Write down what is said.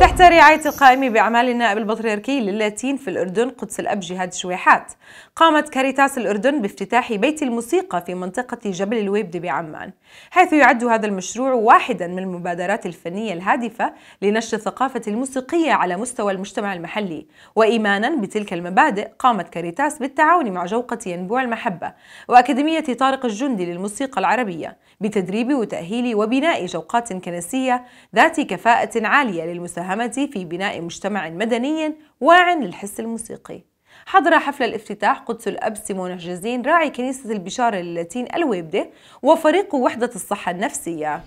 تحت رعاية القائم بأعمال النائب البطريركي للاتين في الأردن قدس الأب جهاد شويحات قامت كاريتاس الأردن بافتتاح بيت الموسيقى في منطقة جبل الويبد بعمان حيث يعد هذا المشروع واحدا من المبادرات الفنية الهادفة لنشر الثقافة الموسيقية على مستوى المجتمع المحلي وإيمانا بتلك المبادئ قامت كاريتاس بالتعاون مع جوقة ينبوع المحبة وأكاديمية طارق الجندي للموسيقى العربية بتدريب وتأهيل وبناء جوقات كنسية ذات كفاءة عالية للمساهمة مساهمته في بناء مجتمع مدني واع للحس الموسيقي حضر حفل الافتتاح قدس الأب سيمون حجازين راعي كنيسة البشارة اللاتين الويبدة وفريق وحدة الصحة النفسية